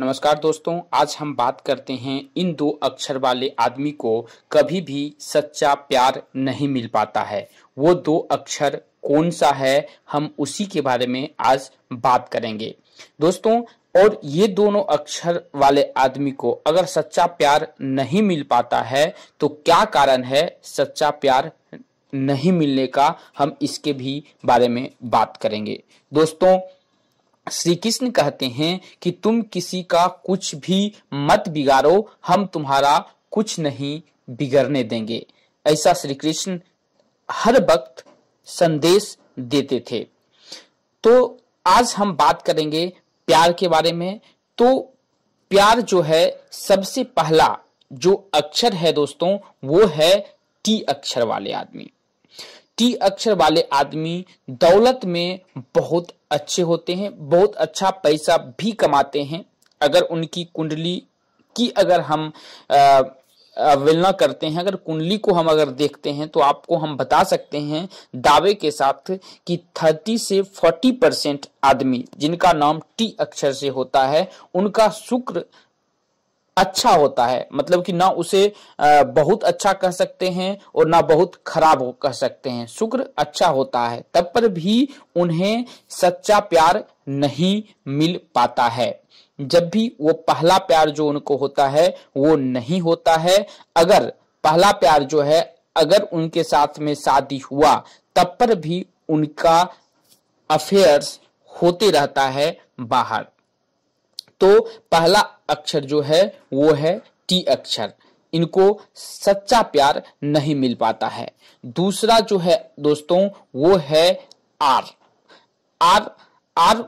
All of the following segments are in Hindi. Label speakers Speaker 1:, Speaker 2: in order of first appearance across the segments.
Speaker 1: नमस्कार दोस्तों आज हम बात करते हैं इन दो अक्षर वाले आदमी को कभी भी सच्चा प्यार नहीं मिल पाता है वो दो अक्षर कौन सा है हम उसी के बारे में आज बात करेंगे दोस्तों और ये दोनों अक्षर वाले आदमी को अगर सच्चा प्यार नहीं मिल पाता है तो क्या कारण है सच्चा प्यार नहीं मिलने का हम इसके भी बारे में बात करेंगे दोस्तों श्री कृष्ण कहते हैं कि तुम किसी का कुछ भी मत बिगाड़ो हम तुम्हारा कुछ नहीं बिगड़ने देंगे ऐसा श्री कृष्ण हर वक्त संदेश देते थे तो आज हम बात करेंगे प्यार के बारे में तो प्यार जो है सबसे पहला जो अक्षर है दोस्तों वो है टी अक्षर वाले आदमी टी अक्षर वाले आदमी दौलत में बहुत अच्छे होते हैं बहुत अच्छा पैसा भी कमाते हैं अगर उनकी कुंडली की अगर हम अवेलना करते हैं अगर कुंडली को हम अगर देखते हैं तो आपको हम बता सकते हैं दावे के साथ कि थर्टी से फोर्टी परसेंट आदमी जिनका नाम टी अक्षर से होता है उनका शुक्र अच्छा होता है मतलब कि ना उसे बहुत अच्छा कह सकते हैं और ना बहुत खराब कह सकते हैं शुक्र अच्छा होता है तब पर भी उन्हें सच्चा प्यार नहीं मिल पाता है जब भी वो पहला प्यार जो उनको होता है वो नहीं होता है अगर पहला प्यार जो है अगर उनके साथ में शादी हुआ तब पर भी उनका अफेयर्स होते रहता है बाहर तो पहला अक्षर जो है वो है टी अक्षर इनको सच्चा प्यार नहीं मिल पाता है दूसरा जो है दोस्तों वो है आर आर आर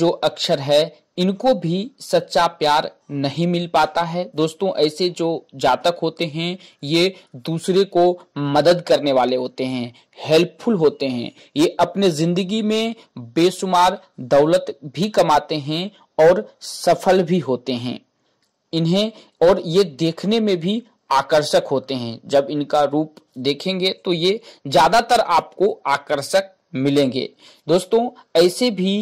Speaker 1: जो अक्षर है इनको भी सच्चा प्यार नहीं मिल पाता है दोस्तों ऐसे जो जातक होते हैं ये दूसरे को मदद करने वाले होते हैं हेल्पफुल होते हैं ये अपने ज़िंदगी में बेशुमार दौलत भी कमाते हैं और सफल भी होते हैं इन्हें और ये देखने में भी आकर्षक होते हैं जब इनका रूप देखेंगे तो ये ज्यादातर आपको आकर्षक मिलेंगे दोस्तों ऐसे भी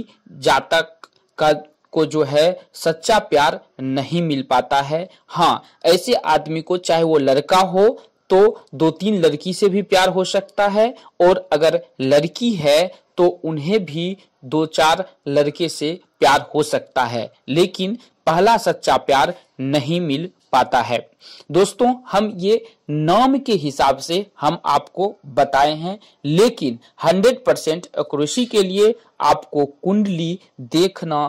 Speaker 1: जातक का को जो है सच्चा प्यार नहीं मिल पाता है हाँ ऐसे आदमी को चाहे वो लड़का हो तो दो तीन लड़की से भी प्यार हो सकता है और अगर लड़की है तो उन्हें भी दो चार लड़के से प्यार हो सकता है लेकिन पहला सच्चा प्यार नहीं मिल पाता है दोस्तों हम ये नाम के हिसाब से हम आपको बताए हैं लेकिन 100 परसेंट कृषि के लिए आपको कुंडली देखना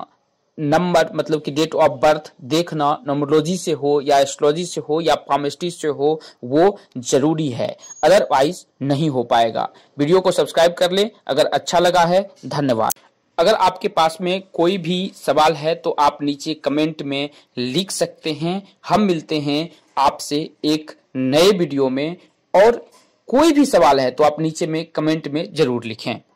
Speaker 1: नंबर मतलब कि डेट ऑफ बर्थ देखना नोमोलॉजी से हो या एस्ट्रोलॉजी से हो या फार्मेस्ट्री से हो वो जरूरी है अदरवाइज नहीं हो पाएगा वीडियो को सब्सक्राइब कर लें अगर अच्छा लगा है धन्यवाद अगर आपके पास में कोई भी सवाल है तो आप नीचे कमेंट में लिख सकते हैं हम मिलते हैं आपसे एक नए वीडियो में और कोई भी सवाल है तो आप नीचे में कमेंट में जरूर लिखें